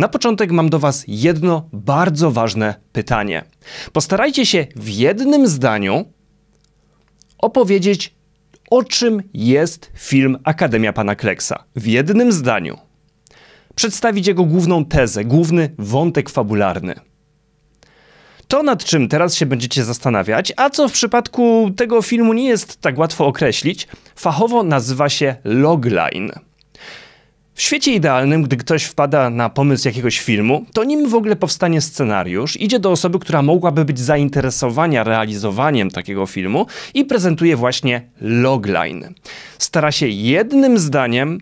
Na początek mam do Was jedno bardzo ważne pytanie. Postarajcie się w jednym zdaniu opowiedzieć, o czym jest film Akademia Pana Kleksa. W jednym zdaniu. Przedstawić jego główną tezę, główny wątek fabularny. To, nad czym teraz się będziecie zastanawiać, a co w przypadku tego filmu nie jest tak łatwo określić, fachowo nazywa się logline. W świecie idealnym, gdy ktoś wpada na pomysł jakiegoś filmu, to nim w ogóle powstanie scenariusz, idzie do osoby, która mogłaby być zainteresowana realizowaniem takiego filmu i prezentuje właśnie logline. Stara się jednym zdaniem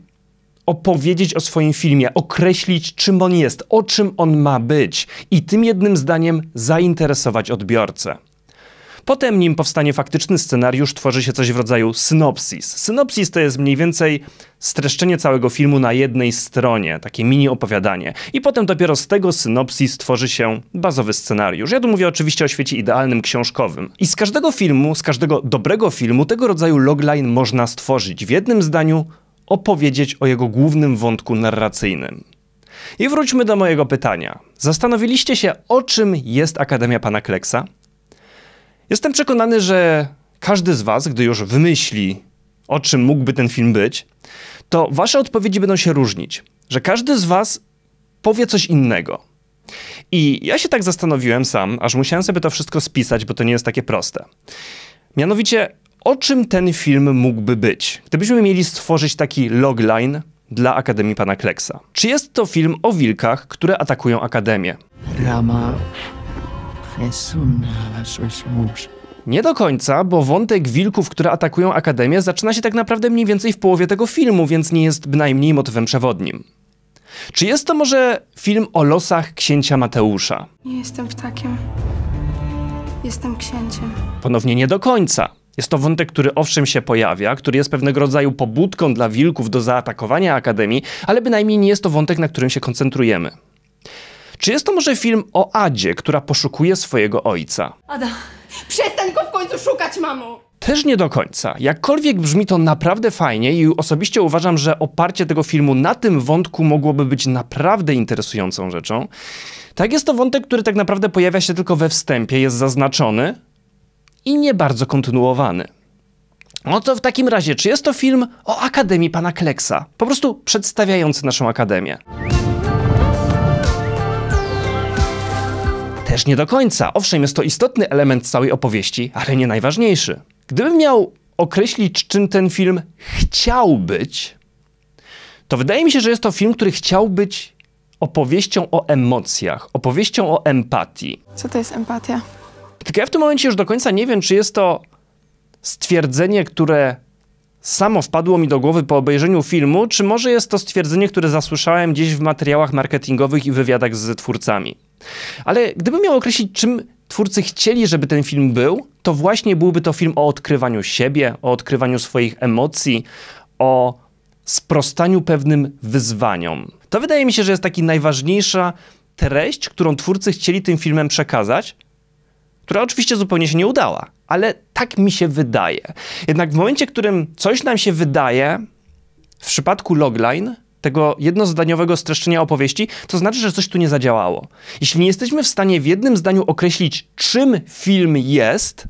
opowiedzieć o swoim filmie, określić czym on jest, o czym on ma być i tym jednym zdaniem zainteresować odbiorcę. Potem, nim powstanie faktyczny scenariusz, tworzy się coś w rodzaju synopsis. Synopsis to jest mniej więcej streszczenie całego filmu na jednej stronie, takie mini opowiadanie. I potem dopiero z tego synopsis tworzy się bazowy scenariusz. Ja tu mówię oczywiście o świecie idealnym książkowym. I z każdego filmu, z każdego dobrego filmu tego rodzaju logline można stworzyć. W jednym zdaniu opowiedzieć o jego głównym wątku narracyjnym. I wróćmy do mojego pytania. Zastanowiliście się, o czym jest Akademia Pana Kleksa? Jestem przekonany, że każdy z Was, gdy już wymyśli, o czym mógłby ten film być, to Wasze odpowiedzi będą się różnić, że każdy z Was powie coś innego. I ja się tak zastanowiłem sam, aż musiałem sobie to wszystko spisać, bo to nie jest takie proste. Mianowicie, o czym ten film mógłby być? Gdybyśmy mieli stworzyć taki logline dla Akademii Pana Kleksa. Czy jest to film o wilkach, które atakują Akademię? Rama nie do końca, bo wątek wilków, które atakują Akademię, zaczyna się tak naprawdę mniej więcej w połowie tego filmu, więc nie jest bynajmniej motywem przewodnim. Czy jest to może film o losach księcia Mateusza? Nie jestem ptakiem. Jestem księciem. Ponownie nie do końca. Jest to wątek, który owszem się pojawia, który jest pewnego rodzaju pobudką dla wilków do zaatakowania Akademii, ale bynajmniej nie jest to wątek, na którym się koncentrujemy. Czy jest to może film o Adzie, która poszukuje swojego ojca? Ada, przestań go w końcu szukać, mamo! Też nie do końca. Jakkolwiek brzmi to naprawdę fajnie i osobiście uważam, że oparcie tego filmu na tym wątku mogłoby być naprawdę interesującą rzeczą. Tak jest to wątek, który tak naprawdę pojawia się tylko we wstępie, jest zaznaczony i nie bardzo kontynuowany. No to w takim razie, czy jest to film o Akademii Pana Kleksa? Po prostu przedstawiający naszą Akademię. też nie do końca. Owszem, jest to istotny element całej opowieści, ale nie najważniejszy. Gdybym miał określić, czym ten film chciał być, to wydaje mi się, że jest to film, który chciał być opowieścią o emocjach, opowieścią o empatii. Co to jest empatia? Tylko ja w tym momencie już do końca nie wiem, czy jest to stwierdzenie, które samo wpadło mi do głowy po obejrzeniu filmu, czy może jest to stwierdzenie, które zasłyszałem gdzieś w materiałach marketingowych i wywiadach z twórcami. Ale gdybym miał określić, czym twórcy chcieli, żeby ten film był, to właśnie byłby to film o odkrywaniu siebie, o odkrywaniu swoich emocji, o sprostaniu pewnym wyzwaniom. To wydaje mi się, że jest taki najważniejsza treść, którą twórcy chcieli tym filmem przekazać, która oczywiście zupełnie się nie udała ale tak mi się wydaje. Jednak w momencie, w którym coś nam się wydaje, w przypadku logline, tego jednozdaniowego streszczenia opowieści, to znaczy, że coś tu nie zadziałało. Jeśli nie jesteśmy w stanie w jednym zdaniu określić, czym film jest,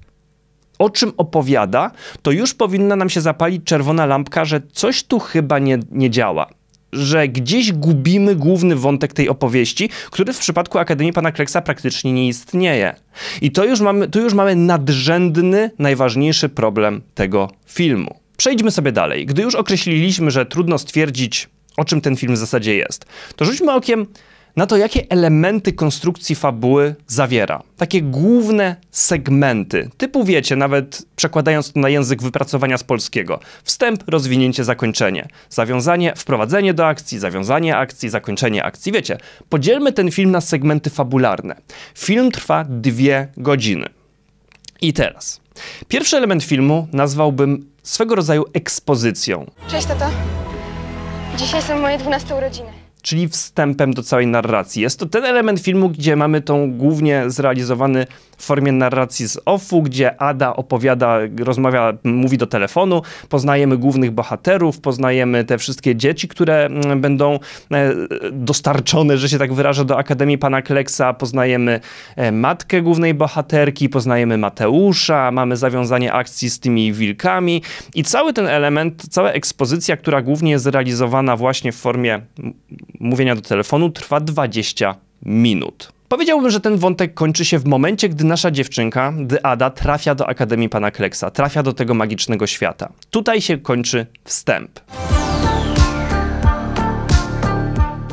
o czym opowiada, to już powinna nam się zapalić czerwona lampka, że coś tu chyba nie, nie działa że gdzieś gubimy główny wątek tej opowieści, który w przypadku Akademii Pana Kleksa praktycznie nie istnieje. I to już mamy, tu już mamy nadrzędny, najważniejszy problem tego filmu. Przejdźmy sobie dalej. Gdy już określiliśmy, że trudno stwierdzić, o czym ten film w zasadzie jest, to rzućmy okiem na to, jakie elementy konstrukcji fabuły zawiera. Takie główne segmenty, typu wiecie, nawet przekładając to na język wypracowania z polskiego. Wstęp, rozwinięcie, zakończenie. Zawiązanie, wprowadzenie do akcji, zawiązanie akcji, zakończenie akcji. Wiecie, podzielmy ten film na segmenty fabularne. Film trwa dwie godziny. I teraz. Pierwszy element filmu nazwałbym swego rodzaju ekspozycją. Cześć, tata. Dzisiaj są moje 12 urodziny czyli wstępem do całej narracji. Jest to ten element filmu, gdzie mamy tą głównie zrealizowany w formie narracji z offu, gdzie Ada opowiada, rozmawia, mówi do telefonu, poznajemy głównych bohaterów, poznajemy te wszystkie dzieci, które mm, będą e, dostarczone, że się tak wyrażę, do Akademii Pana Kleksa, poznajemy e, matkę głównej bohaterki, poznajemy Mateusza, mamy zawiązanie akcji z tymi wilkami i cały ten element, cała ekspozycja, która głównie jest zrealizowana właśnie w formie mówienia do telefonu trwa 20 minut. Powiedziałbym, że ten wątek kończy się w momencie, gdy nasza dziewczynka, Ada trafia do Akademii Pana Kleksa, trafia do tego magicznego świata. Tutaj się kończy wstęp.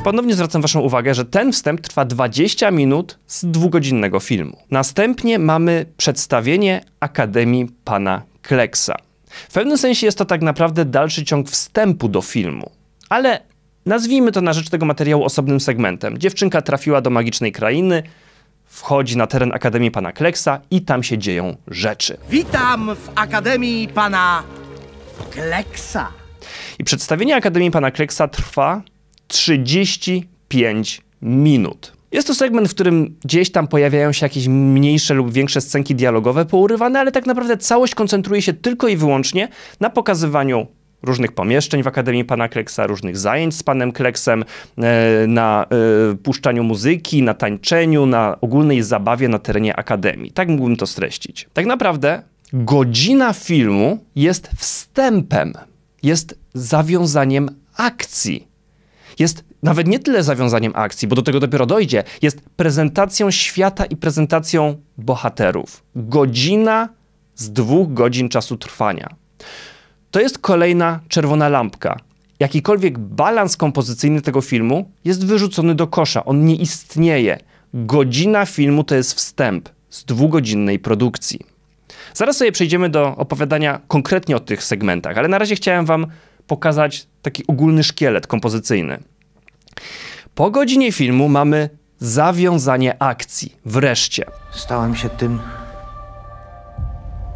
Ponownie zwracam Waszą uwagę, że ten wstęp trwa 20 minut z dwugodzinnego filmu. Następnie mamy przedstawienie Akademii Pana Kleksa. W pewnym sensie jest to tak naprawdę dalszy ciąg wstępu do filmu. Ale Nazwijmy to na rzecz tego materiału osobnym segmentem. Dziewczynka trafiła do magicznej krainy, wchodzi na teren Akademii Pana Kleksa i tam się dzieją rzeczy. Witam w Akademii Pana Kleksa. I przedstawienie Akademii Pana Kleksa trwa 35 minut. Jest to segment, w którym gdzieś tam pojawiają się jakieś mniejsze lub większe scenki dialogowe pourywane, ale tak naprawdę całość koncentruje się tylko i wyłącznie na pokazywaniu różnych pomieszczeń w Akademii Pana Kleksa, różnych zajęć z Panem Kleksem, e, na e, puszczaniu muzyki, na tańczeniu, na ogólnej zabawie na terenie Akademii. Tak mógłbym to streścić. Tak naprawdę godzina filmu jest wstępem, jest zawiązaniem akcji. Jest nawet nie tyle zawiązaniem akcji, bo do tego dopiero dojdzie, jest prezentacją świata i prezentacją bohaterów. Godzina z dwóch godzin czasu trwania. To jest kolejna czerwona lampka. Jakikolwiek balans kompozycyjny tego filmu jest wyrzucony do kosza, on nie istnieje. Godzina filmu to jest wstęp z dwugodzinnej produkcji. Zaraz sobie przejdziemy do opowiadania konkretnie o tych segmentach, ale na razie chciałem wam pokazać taki ogólny szkielet kompozycyjny. Po godzinie filmu mamy zawiązanie akcji, wreszcie. Stałem się tym,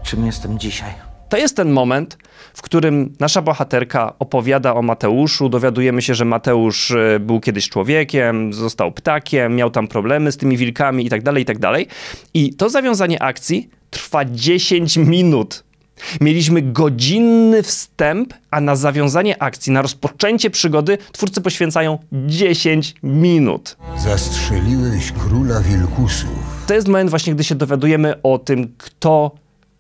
czym jestem dzisiaj. To jest ten moment, w którym nasza bohaterka opowiada o Mateuszu. Dowiadujemy się, że Mateusz e, był kiedyś człowiekiem, został ptakiem, miał tam problemy z tymi wilkami itd., tak tak dalej I to zawiązanie akcji trwa 10 minut. Mieliśmy godzinny wstęp, a na zawiązanie akcji, na rozpoczęcie przygody twórcy poświęcają 10 minut. Zastrzeliłeś króla wilkusów. To jest moment właśnie, gdy się dowiadujemy o tym, kto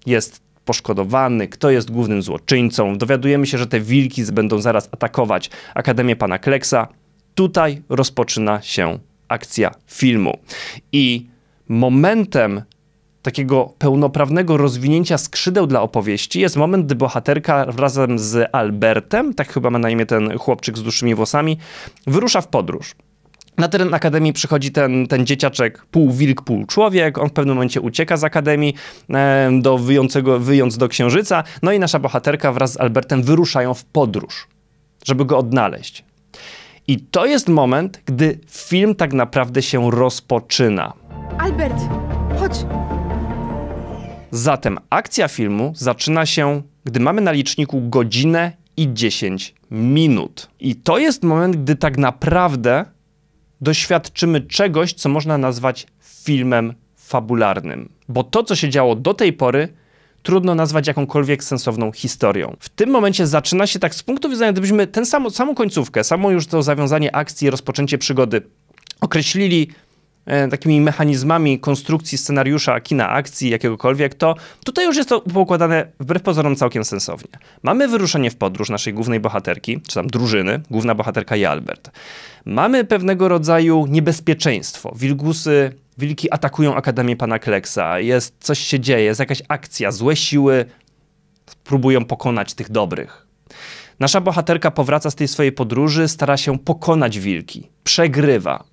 jest poszkodowany, kto jest głównym złoczyńcą. Dowiadujemy się, że te wilki będą zaraz atakować Akademię Pana Kleksa. Tutaj rozpoczyna się akcja filmu. I momentem takiego pełnoprawnego rozwinięcia skrzydeł dla opowieści jest moment, gdy bohaterka razem z Albertem, tak chyba ma na imię ten chłopczyk z dłuższymi włosami, wyrusza w podróż. Na teren Akademii przychodzi ten, ten dzieciaczek pół wilk, pół człowiek. On w pewnym momencie ucieka z Akademii, do wyjącego, wyjąc do Księżyca. No i nasza bohaterka wraz z Albertem wyruszają w podróż, żeby go odnaleźć. I to jest moment, gdy film tak naprawdę się rozpoczyna. Albert, chodź! Zatem akcja filmu zaczyna się, gdy mamy na liczniku godzinę i 10 minut. I to jest moment, gdy tak naprawdę doświadczymy czegoś, co można nazwać filmem fabularnym. Bo to, co się działo do tej pory, trudno nazwać jakąkolwiek sensowną historią. W tym momencie zaczyna się tak z punktu widzenia, gdybyśmy tę samą, samą końcówkę, samo już to zawiązanie akcji, rozpoczęcie przygody określili E, takimi mechanizmami konstrukcji scenariusza, kina akcji, jakiegokolwiek, to tutaj już jest to poukładane wbrew pozorom całkiem sensownie. Mamy wyruszenie w podróż naszej głównej bohaterki, czy tam drużyny, główna bohaterka i Albert. Mamy pewnego rodzaju niebezpieczeństwo, wilgusy wilki atakują Akademię Pana Kleksa, jest, coś się dzieje, jest jakaś akcja, złe siły próbują pokonać tych dobrych. Nasza bohaterka powraca z tej swojej podróży, stara się pokonać wilki, przegrywa,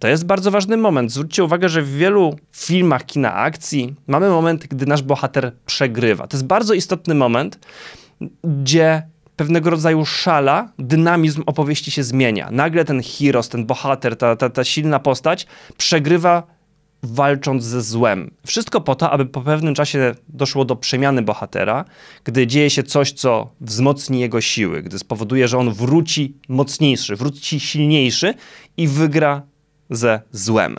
to jest bardzo ważny moment. Zwróćcie uwagę, że w wielu filmach kina akcji mamy moment, gdy nasz bohater przegrywa. To jest bardzo istotny moment, gdzie pewnego rodzaju szala, dynamizm opowieści się zmienia. Nagle ten heroes, ten bohater, ta, ta, ta silna postać przegrywa walcząc ze złem. Wszystko po to, aby po pewnym czasie doszło do przemiany bohatera, gdy dzieje się coś, co wzmocni jego siły, gdy spowoduje, że on wróci mocniejszy, wróci silniejszy i wygra ze złem.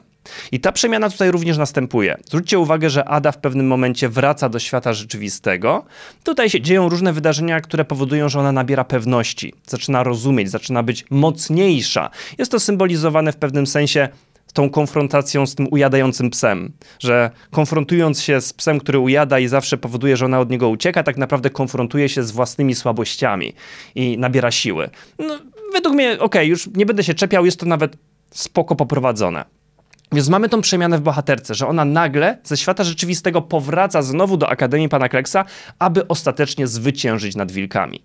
I ta przemiana tutaj również następuje. Zwróćcie uwagę, że Ada w pewnym momencie wraca do świata rzeczywistego. Tutaj się dzieją różne wydarzenia, które powodują, że ona nabiera pewności, zaczyna rozumieć, zaczyna być mocniejsza. Jest to symbolizowane w pewnym sensie tą konfrontacją z tym ujadającym psem, że konfrontując się z psem, który ujada i zawsze powoduje, że ona od niego ucieka, tak naprawdę konfrontuje się z własnymi słabościami i nabiera siły. No, według mnie, okej, okay, już nie będę się czepiał, jest to nawet spoko poprowadzone. Więc mamy tą przemianę w bohaterce, że ona nagle ze świata rzeczywistego powraca znowu do Akademii Pana Kleksa, aby ostatecznie zwyciężyć nad wilkami.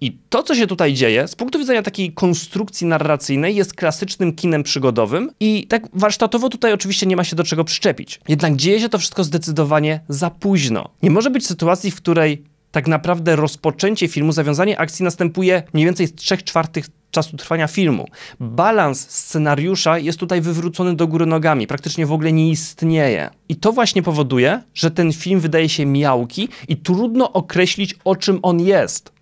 I to, co się tutaj dzieje, z punktu widzenia takiej konstrukcji narracyjnej, jest klasycznym kinem przygodowym i tak warsztatowo tutaj oczywiście nie ma się do czego przyczepić. Jednak dzieje się to wszystko zdecydowanie za późno. Nie może być sytuacji, w której tak naprawdę rozpoczęcie filmu, zawiązanie akcji następuje mniej więcej z trzech czwartych czasu trwania filmu. Balans scenariusza jest tutaj wywrócony do góry nogami, praktycznie w ogóle nie istnieje. I to właśnie powoduje, że ten film wydaje się miałki i trudno określić o czym on jest.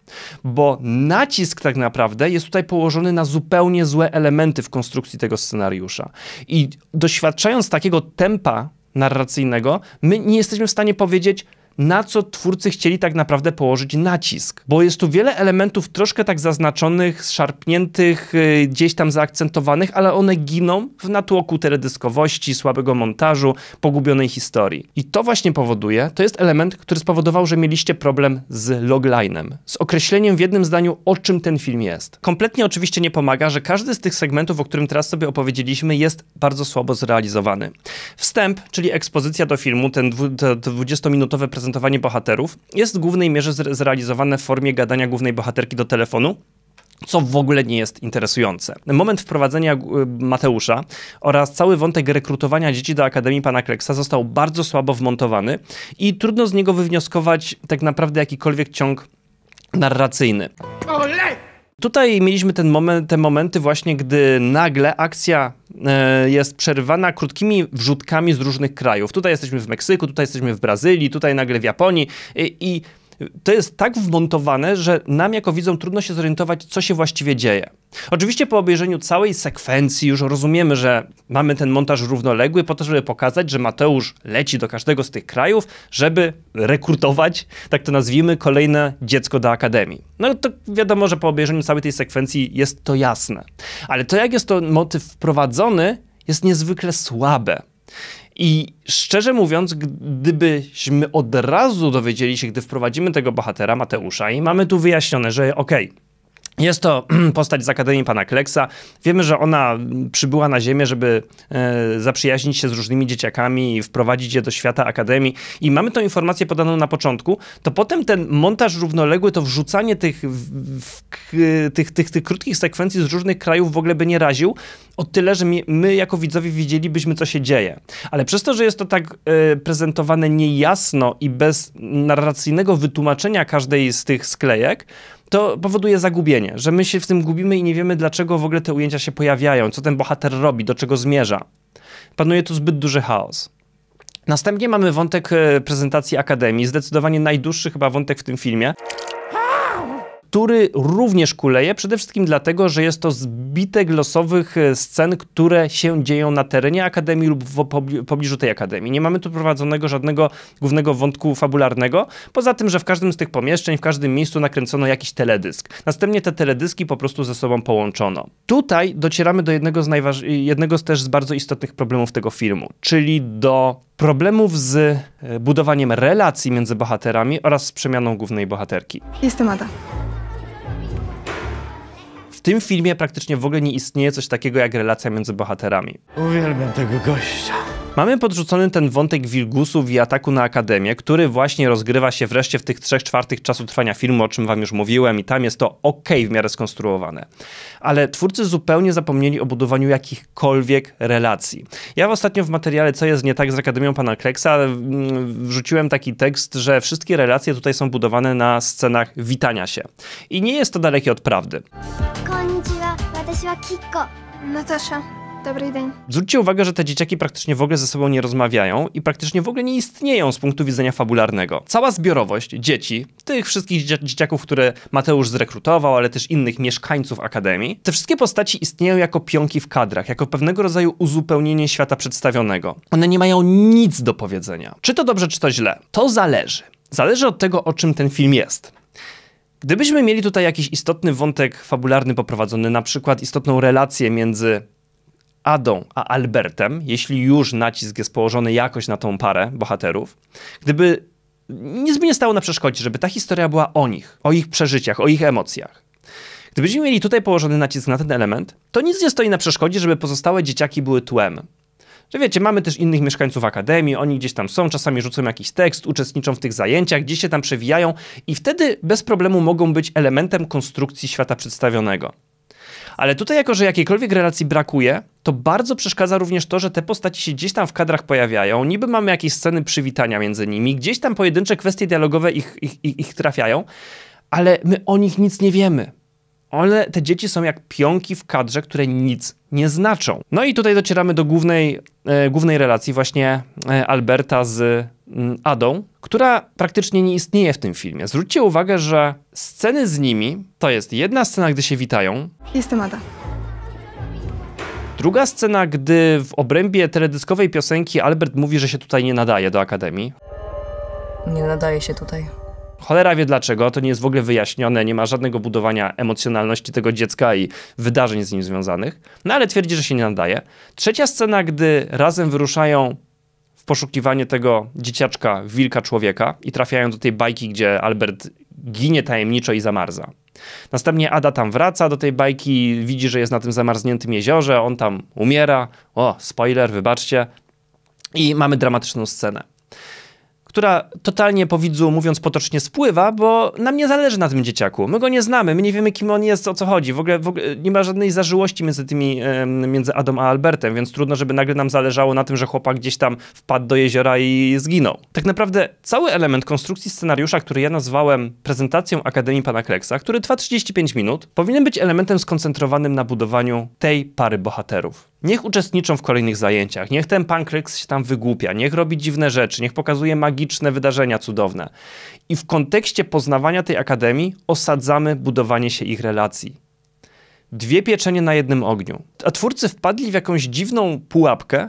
Bo nacisk tak naprawdę jest tutaj położony na zupełnie złe elementy w konstrukcji tego scenariusza. I doświadczając takiego tempa narracyjnego, my nie jesteśmy w stanie powiedzieć, na co twórcy chcieli tak naprawdę położyć nacisk. Bo jest tu wiele elementów troszkę tak zaznaczonych, szarpniętych, y, gdzieś tam zaakcentowanych, ale one giną w natłoku teledyskowości, słabego montażu, pogubionej historii. I to właśnie powoduje, to jest element, który spowodował, że mieliście problem z loglinem, z określeniem w jednym zdaniu, o czym ten film jest. Kompletnie oczywiście nie pomaga, że każdy z tych segmentów, o którym teraz sobie opowiedzieliśmy, jest bardzo słabo zrealizowany. Wstęp, czyli ekspozycja do filmu, ten 20 minutowy prezentacja, prezentowanie bohaterów jest w głównej mierze zrealizowane w formie gadania głównej bohaterki do telefonu, co w ogóle nie jest interesujące. Moment wprowadzenia e, Mateusza oraz cały wątek rekrutowania dzieci do Akademii Pana Kleksa został bardzo słabo wmontowany i trudno z niego wywnioskować tak naprawdę jakikolwiek ciąg narracyjny. Tutaj mieliśmy ten moment, te momenty właśnie, gdy nagle akcja e, jest przerwana krótkimi wrzutkami z różnych krajów. Tutaj jesteśmy w Meksyku, tutaj jesteśmy w Brazylii, tutaj nagle w Japonii e, i, i to jest tak wmontowane, że nam jako widzom trudno się zorientować, co się właściwie dzieje. Oczywiście po obejrzeniu całej sekwencji już rozumiemy, że mamy ten montaż równoległy po to, żeby pokazać, że Mateusz leci do każdego z tych krajów, żeby rekrutować, tak to nazwijmy, kolejne dziecko do akademii. No to wiadomo, że po obejrzeniu całej tej sekwencji jest to jasne. Ale to, jak jest to motyw wprowadzony, jest niezwykle słabe. I szczerze mówiąc, gdybyśmy od razu dowiedzieli się, gdy wprowadzimy tego bohatera, Mateusza, i mamy tu wyjaśnione, że okej, okay, jest to postać z Akademii Pana Kleksa. Wiemy, że ona przybyła na Ziemię, żeby e, zaprzyjaźnić się z różnymi dzieciakami i wprowadzić je do świata Akademii. I mamy tą informację podaną na początku. To potem ten montaż równoległy, to wrzucanie tych, tych, tych, tych, krótkich sekwencji z różnych krajów w ogóle by nie raził. O tyle, że my jako widzowie widzielibyśmy, co się dzieje. Ale przez to, że jest to tak e, prezentowane niejasno i bez narracyjnego wytłumaczenia każdej z tych sklejek, to powoduje zagubienie, że my się w tym gubimy i nie wiemy, dlaczego w ogóle te ujęcia się pojawiają, co ten bohater robi, do czego zmierza. Panuje tu zbyt duży chaos. Następnie mamy wątek e, prezentacji Akademii, zdecydowanie najdłuższy chyba wątek w tym filmie który również kuleje, przede wszystkim dlatego, że jest to zbitek losowych e, scen, które się dzieją na terenie Akademii lub w pobliżu tej Akademii. Nie mamy tu prowadzonego żadnego głównego wątku fabularnego, poza tym, że w każdym z tych pomieszczeń, w każdym miejscu nakręcono jakiś teledysk. Następnie te teledyski po prostu ze sobą połączono. Tutaj docieramy do jednego z, najważ... jednego z też z bardzo istotnych problemów tego filmu, czyli do problemów z e, budowaniem relacji między bohaterami oraz z przemianą głównej bohaterki. Jestem Ada tym filmie praktycznie w ogóle nie istnieje coś takiego jak relacja między bohaterami. Uwielbiam tego gościa. Mamy podrzucony ten wątek Wilgusów i ataku na Akademię, który właśnie rozgrywa się wreszcie w tych trzech czwartych czasu trwania filmu, o czym wam już mówiłem i tam jest to ok w miarę skonstruowane. Ale twórcy zupełnie zapomnieli o budowaniu jakichkolwiek relacji. Ja ostatnio w materiale Co jest nie tak z Akademią Pana Kleksa mm, wrzuciłem taki tekst, że wszystkie relacje tutaj są budowane na scenach witania się. I nie jest to dalekie od prawdy. Konnichiwa, Dobry dzień. Zwróćcie uwagę, że te dzieciaki praktycznie w ogóle ze sobą nie rozmawiają i praktycznie w ogóle nie istnieją z punktu widzenia fabularnego. Cała zbiorowość dzieci, tych wszystkich dzieciaków, które Mateusz zrekrutował, ale też innych mieszkańców Akademii, te wszystkie postaci istnieją jako pionki w kadrach, jako pewnego rodzaju uzupełnienie świata przedstawionego. One nie mają nic do powiedzenia. Czy to dobrze, czy to źle? To zależy. Zależy od tego, o czym ten film jest. Gdybyśmy mieli tutaj jakiś istotny wątek fabularny poprowadzony, na przykład istotną relację między Adą a Albertem, jeśli już nacisk jest położony jakoś na tą parę bohaterów, gdyby nic by nie stało na przeszkodzie, żeby ta historia była o nich, o ich przeżyciach, o ich emocjach. Gdybyśmy mieli tutaj położony nacisk na ten element, to nic nie stoi na przeszkodzie, żeby pozostałe dzieciaki były tłem. Że wiecie, mamy też innych mieszkańców akademii, oni gdzieś tam są, czasami rzucą jakiś tekst, uczestniczą w tych zajęciach, gdzieś się tam przewijają i wtedy bez problemu mogą być elementem konstrukcji świata przedstawionego. Ale tutaj, jako że jakiejkolwiek relacji brakuje, to bardzo przeszkadza również to, że te postaci się gdzieś tam w kadrach pojawiają. Niby mamy jakieś sceny przywitania między nimi, gdzieś tam pojedyncze kwestie dialogowe ich, ich, ich, ich trafiają, ale my o nich nic nie wiemy. One, te dzieci są jak pionki w kadrze, które nic nie znaczą. No i tutaj docieramy do głównej, e, głównej relacji właśnie e, Alberta z Mm, Adą, która praktycznie nie istnieje w tym filmie. Zwróćcie uwagę, że sceny z nimi to jest jedna scena, gdy się witają. Jestem Ada. Druga scena, gdy w obrębie teledyskowej piosenki Albert mówi, że się tutaj nie nadaje do Akademii. Nie nadaje się tutaj. Cholera wie dlaczego, to nie jest w ogóle wyjaśnione, nie ma żadnego budowania emocjonalności tego dziecka i wydarzeń z nim związanych, no ale twierdzi, że się nie nadaje. Trzecia scena, gdy razem wyruszają w poszukiwanie tego dzieciaczka, wilka, człowieka i trafiają do tej bajki, gdzie Albert ginie tajemniczo i zamarza. Następnie Ada tam wraca do tej bajki, widzi, że jest na tym zamarzniętym jeziorze, on tam umiera. O, spoiler, wybaczcie. I mamy dramatyczną scenę która totalnie po widzu, mówiąc potocznie, spływa, bo nam nie zależy na tym dzieciaku. My go nie znamy, my nie wiemy, kim on jest, o co chodzi. W ogóle, w ogóle nie ma żadnej zażyłości między tymi, między Adam a Albertem, więc trudno, żeby nagle nam zależało na tym, że chłopak gdzieś tam wpadł do jeziora i zginął. Tak naprawdę cały element konstrukcji scenariusza, który ja nazwałem prezentacją Akademii Pana Kleksa, który trwa 35 minut, powinien być elementem skoncentrowanym na budowaniu tej pary bohaterów. Niech uczestniczą w kolejnych zajęciach, niech ten pankryks się tam wygłupia, niech robi dziwne rzeczy, niech pokazuje magiczne wydarzenia cudowne. I w kontekście poznawania tej akademii osadzamy budowanie się ich relacji. Dwie pieczenie na jednym ogniu. A twórcy wpadli w jakąś dziwną pułapkę,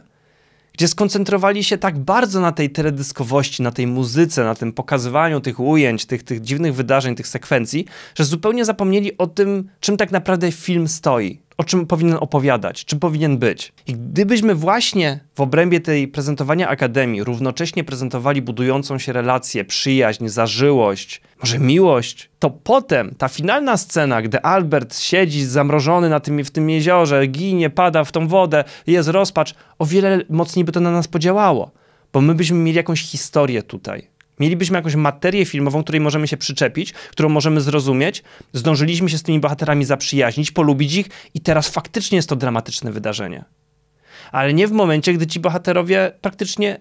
gdzie skoncentrowali się tak bardzo na tej teledyskowości, na tej muzyce, na tym pokazywaniu tych ujęć, tych, tych dziwnych wydarzeń, tych sekwencji, że zupełnie zapomnieli o tym, czym tak naprawdę film stoi, o czym powinien opowiadać, czym powinien być. I gdybyśmy właśnie w obrębie tej prezentowania akademii równocześnie prezentowali budującą się relację, przyjaźń, zażyłość, może miłość, to potem ta finalna scena, gdy Albert siedzi zamrożony na tym, w tym jeziorze, ginie, pada w tą wodę, jest rozpacz, o wiele mocniej by to na nas podziałało, bo my byśmy mieli jakąś historię tutaj mielibyśmy jakąś materię filmową, której możemy się przyczepić, którą możemy zrozumieć. Zdążyliśmy się z tymi bohaterami zaprzyjaźnić, polubić ich i teraz faktycznie jest to dramatyczne wydarzenie. Ale nie w momencie, gdy ci bohaterowie praktycznie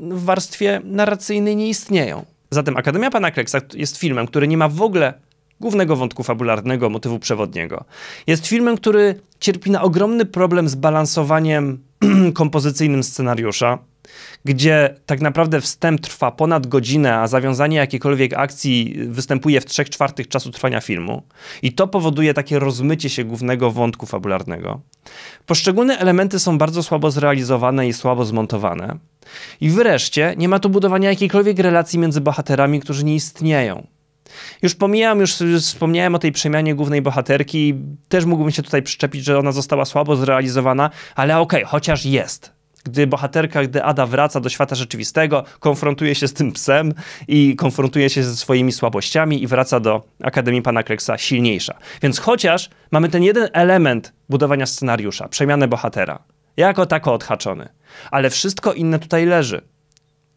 w warstwie narracyjnej nie istnieją. Zatem Akademia Pana Kleksa jest filmem, który nie ma w ogóle głównego wątku fabularnego, motywu przewodniego. Jest filmem, który cierpi na ogromny problem z balansowaniem kompozycyjnym scenariusza, gdzie tak naprawdę wstęp trwa ponad godzinę, a zawiązanie jakiejkolwiek akcji występuje w 3 czwartych czasu trwania filmu. I to powoduje takie rozmycie się głównego wątku fabularnego. Poszczególne elementy są bardzo słabo zrealizowane i słabo zmontowane. I wreszcie nie ma tu budowania jakiejkolwiek relacji między bohaterami, którzy nie istnieją. Już pomijam, już wspomniałem o tej przemianie głównej bohaterki. Też mógłbym się tutaj przyczepić, że ona została słabo zrealizowana, ale okej, okay, chociaż jest gdy bohaterka, gdy Ada wraca do świata rzeczywistego, konfrontuje się z tym psem i konfrontuje się ze swoimi słabościami i wraca do Akademii Pana Kreksa silniejsza. Więc chociaż mamy ten jeden element budowania scenariusza, przemianę bohatera, jako tako odhaczony, ale wszystko inne tutaj leży.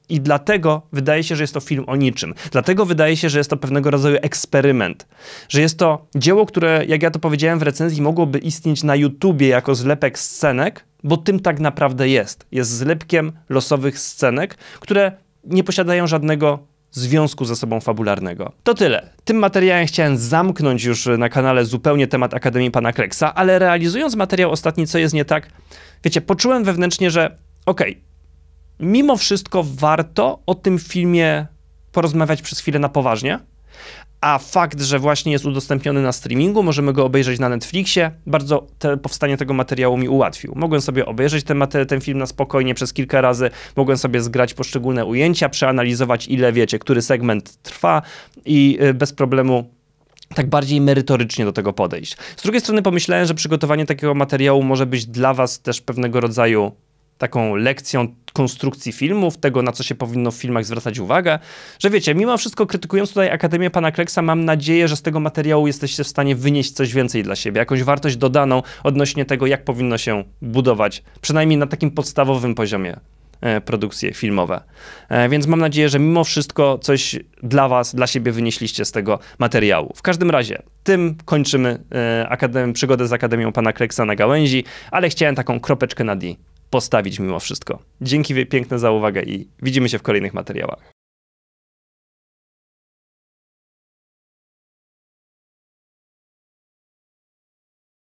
I dlatego wydaje się, że jest to film o niczym. Dlatego wydaje się, że jest to pewnego rodzaju eksperyment. Że jest to dzieło, które, jak ja to powiedziałem w recenzji, mogłoby istnieć na YouTubie jako zlepek scenek, bo tym tak naprawdę jest. Jest zlepkiem losowych scenek, które nie posiadają żadnego związku ze sobą fabularnego. To tyle. Tym materiałem chciałem zamknąć już na kanale zupełnie temat Akademii Pana Kleksa, ale realizując materiał ostatni, co jest nie tak, wiecie, poczułem wewnętrznie, że okej, okay, mimo wszystko warto o tym filmie porozmawiać przez chwilę na poważnie, a fakt, że właśnie jest udostępniony na streamingu, możemy go obejrzeć na Netflixie, bardzo te, powstanie tego materiału mi ułatwił. Mogłem sobie obejrzeć ten, ten film na spokojnie przez kilka razy, mogłem sobie zgrać poszczególne ujęcia, przeanalizować ile wiecie, który segment trwa i y, bez problemu tak bardziej merytorycznie do tego podejść. Z drugiej strony pomyślałem, że przygotowanie takiego materiału może być dla was też pewnego rodzaju taką lekcją konstrukcji filmów, tego na co się powinno w filmach zwracać uwagę, że wiecie, mimo wszystko krytykując tutaj Akademię Pana Kleksa, mam nadzieję, że z tego materiału jesteście w stanie wynieść coś więcej dla siebie, jakąś wartość dodaną odnośnie tego, jak powinno się budować, przynajmniej na takim podstawowym poziomie e, produkcje filmowe. E, więc mam nadzieję, że mimo wszystko coś dla Was, dla siebie wynieśliście z tego materiału. W każdym razie, tym kończymy e, przygodę z Akademią Pana Kleksa na gałęzi, ale chciałem taką kropeczkę na D postawić mimo wszystko. Dzięki piękne za uwagę i widzimy się w kolejnych materiałach.